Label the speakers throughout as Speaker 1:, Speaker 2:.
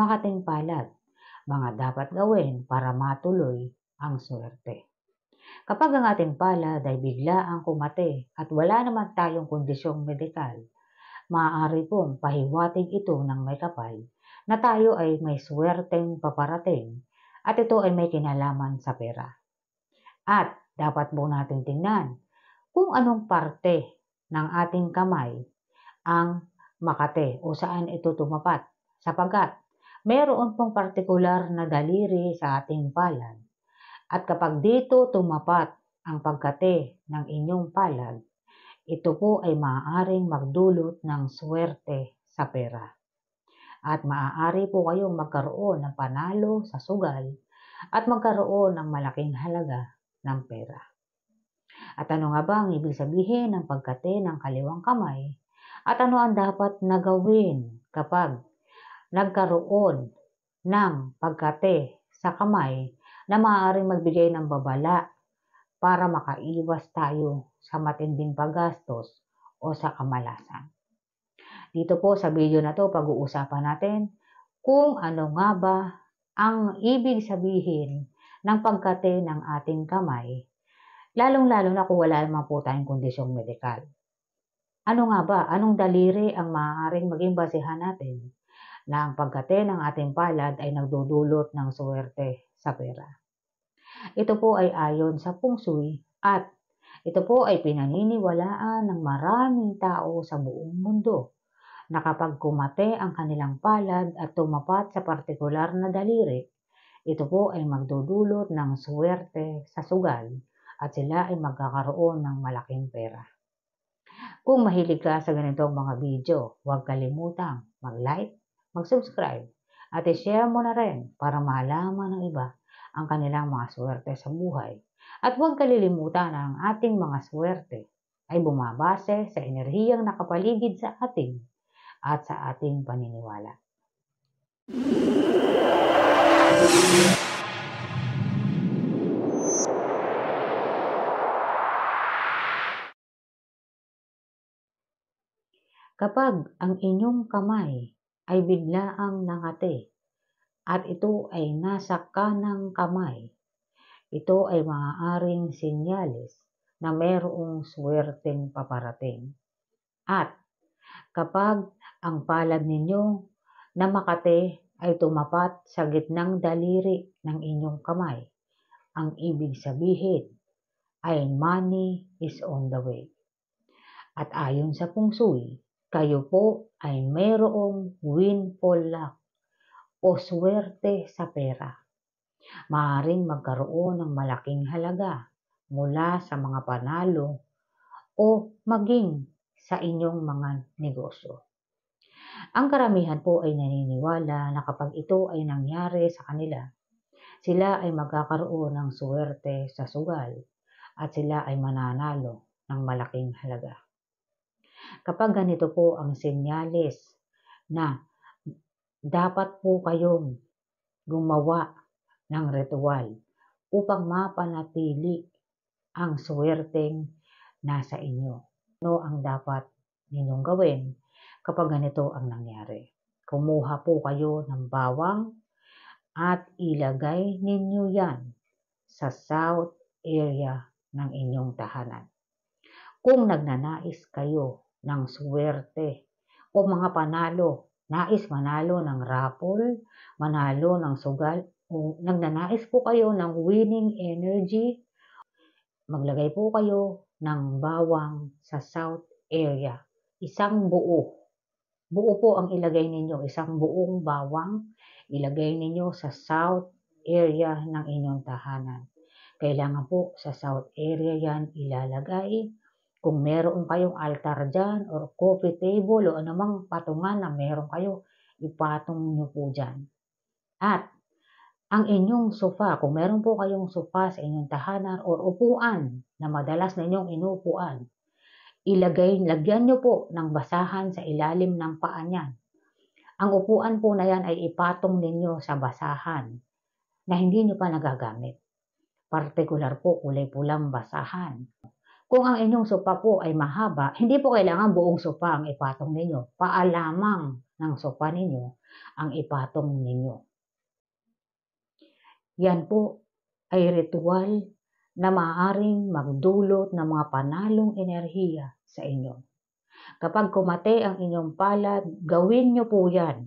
Speaker 1: makating palad, mga dapat gawin para matuloy ang swerte. Kapag ang ating palad ay bigla ang kumate at wala naman tayong kondisyong medikal, maaari pong pahiwatig ito ng may kapal na tayo ay may swerteng paparating at ito ay may kinalaman sa pera. At dapat po natin tingnan kung anong parte ng ating kamay ang makate o saan ito tumapat sapagat mayroon pong partikular na daliri sa ating palad. At kapag dito tumapat ang pagkate ng inyong palad, ito po ay maaaring magdulot ng swerte sa pera. At maaari po kayong magkaroon ng panalo sa sugal at magkaroon ng malaking halaga ng pera. At ano nga ba ang ibig sabihin ng pagkate ng kaliwang kamay? At ano ang dapat na gawin kapag nagkaroon ng pagkate sa kamay na maaaring magbigay ng babala para makaiwas tayo sa matinding paggastos o sa kamalasan. Dito po sa video na to pag-uusapan natin kung ano nga ba ang ibig sabihin ng pagkate ng ating kamay, lalong-lalo na kung wala naman po tayong kondisyong medikal. Ano nga ba? Anong daliri ang maaaring maging basehan natin na ang pagkate ng ating palad ay nagdudulot ng suwerte sa pera. Ito po ay ayon sa feng shui at ito po ay pinaniniwalaan ng maraming tao sa buong mundo na kapag kumate ang kanilang palad at tumapat sa partikular na daliri, ito po ay magdudulot ng suwerte sa sugal at sila ay magkakaroon ng malaking pera. Kung mahilig ka sa ganitong mga video, huwag kalimutang mag-like, mag-subscribe at i-share mo na rin para malaman ng iba ang kanilang mga swerte sa buhay. At huwag kalilimutan na ang ating mga swerte ay bumabase sa enerhiyang nakapaligid sa atin at sa ating paniniwala. Kapag ang inyong kamay ay biglaang nangate at ito ay nasa kanang kamay. Ito ay maaaring sinyalis na mayroong swerteng paparating. At kapag ang palad ninyo na makate ay tumapat sa gitnang daliri ng inyong kamay, ang ibig sabihin ay money is on the way. At ayon sa pungsuy, kayo po ay mayroong windfall luck o swerte sa pera. Maaaring magkaroon ng malaking halaga mula sa mga panalo o maging sa inyong mga negosyo. Ang karamihan po ay naniniwala na kapag ito ay nangyari sa kanila, sila ay magkakaroon ng suwerte sa sugal at sila ay mananalo ng malaking halaga. Kapag ganito po ang senyales na dapat po kayong gumawa ng ritual upang mapanatili ang swerteng nasa inyo. Ano ang dapat ninyong gawin kapag ganito ang nangyari? Kumuha po kayo ng bawang at ilagay ninyo yan sa south area ng inyong tahanan. Kung nagnanais kayo ng suwerte o mga panalo. Nais manalo ng raffle, manalo ng sugal, o nagnanais po kayo ng winning energy, maglagay po kayo ng bawang sa south area. Isang buo. Buo po ang ilagay ninyo. Isang buong bawang ilagay ninyo sa south area ng inyong tahanan. Kailangan po sa south area yan ilalagay kung meron kayong altar dyan or coffee table o anumang patungan na meron kayo, ipatong nyo po dyan. At ang inyong sofa, kung meron po kayong sofa sa inyong tahanan or upuan na madalas na inyong inuupuan, ilagay, lagyan nyo po ng basahan sa ilalim ng paa niyan. Ang upuan po na yan ay ipatong ninyo sa basahan na hindi nyo pa nagagamit. Partikular po kulay pulang basahan. Kung ang inyong sopa po ay mahaba, hindi po kailangan buong sopa ang ipatong ninyo. Paalamang lamang ng sopa ninyo ang ipatong ninyo. Yan po ay ritual na maaring magdulot ng mga panalong enerhiya sa inyo. Kapag kumate ang inyong palad, gawin nyo po yan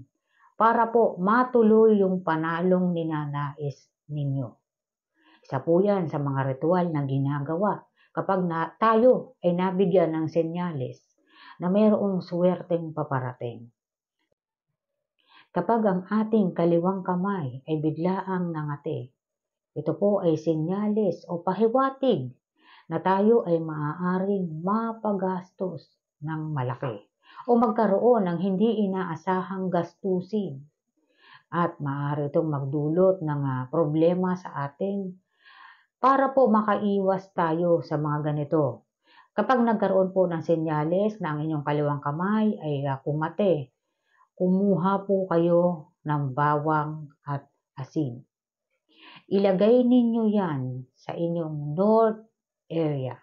Speaker 1: para po matuloy yung panalong ninanais ninyo. Isa po yan sa mga ritual na ginagawa kapag na, tayo ay nabigyan ng senyales na mayroong swerteng paparating. Kapag ang ating kaliwang kamay ay biglaang nangati, ito po ay senyales o pahiwatig na tayo ay maaaring mapagastos ng malaki o magkaroon ng hindi inaasahang gastusin at maaari itong magdulot ng ah, problema sa ating para po makaiwas tayo sa mga ganito. Kapag nagkaroon po ng senyales na ang inyong kaliwang kamay ay ah, kumate, kumuha po kayo ng bawang at asin. Ilagay ninyo yan sa inyong north area.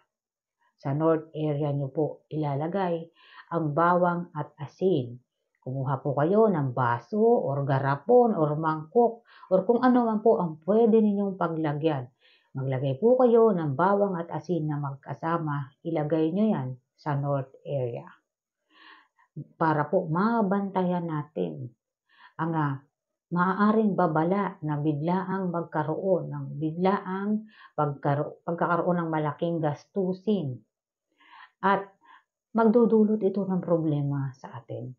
Speaker 1: Sa north area nyo po ilalagay ang bawang at asin. Kumuha po kayo ng baso or garapon or mangkok or kung ano man po ang pwede ninyong paglagyan Maglagay po kayo ng bawang at asin na magkasama. Ilagay nyo yan sa north area. Para po mabantayan natin ang uh, maaaring babala na biglaang magkaroon ng biglaang pagkaro, pagkakaroon ng malaking gastusin. At magdudulot ito ng problema sa atin.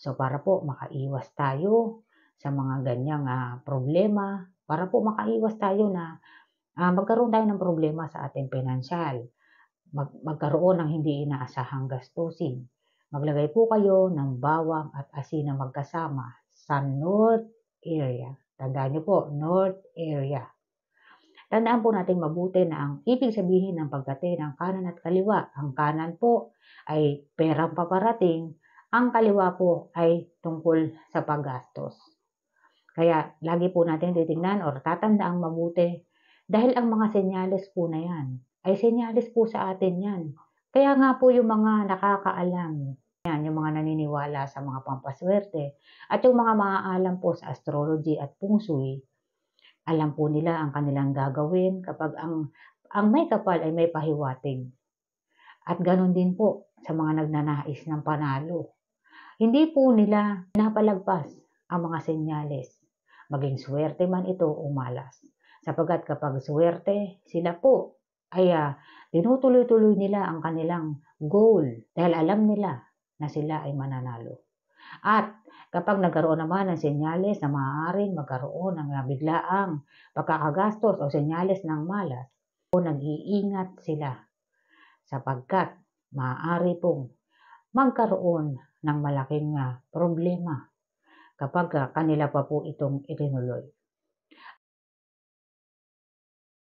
Speaker 1: So para po makaiwas tayo sa mga ganyang uh, problema, para po makaiwas tayo na uh, magkaroon tayo ng problema sa ating financial. Mag, magkaroon ng hindi inaasahang gastusin. Maglagay po kayo ng bawang at asin na magkasama sa north area. Tandaan niyo po, north area. Tandaan po natin mabuti na ang ibig sabihin ng pagkate ng kanan at kaliwa. Ang kanan po ay perang paparating, ang kaliwa po ay tungkol sa paggastos. Kaya lagi po natin titingnan or tatandaan mabuti dahil ang mga senyales po na yan ay senyales po sa atin yan. Kaya nga po yung mga nakakaalam, yan, yung mga naniniwala sa mga pampaswerte, at yung mga maaalam po sa astrology at feng shui, alam po nila ang kanilang gagawin kapag ang, ang may kapal ay may pahiwatig. At ganun din po sa mga nagnanais ng panalo. Hindi po nila napalagpas ang mga senyales, maging swerte man ito o malas sapagat kapag swerte sila po ay uh, tinutuloy-tuloy nila ang kanilang goal dahil alam nila na sila ay mananalo. At kapag nagkaroon naman ng senyales na maaaring magkaroon ng ah, biglaang pagkakagastos o senyales ng malas, o nag-iingat sila sapagkat maaari pong magkaroon ng malaking ah, problema kapag kanila pa po itong itinuloy.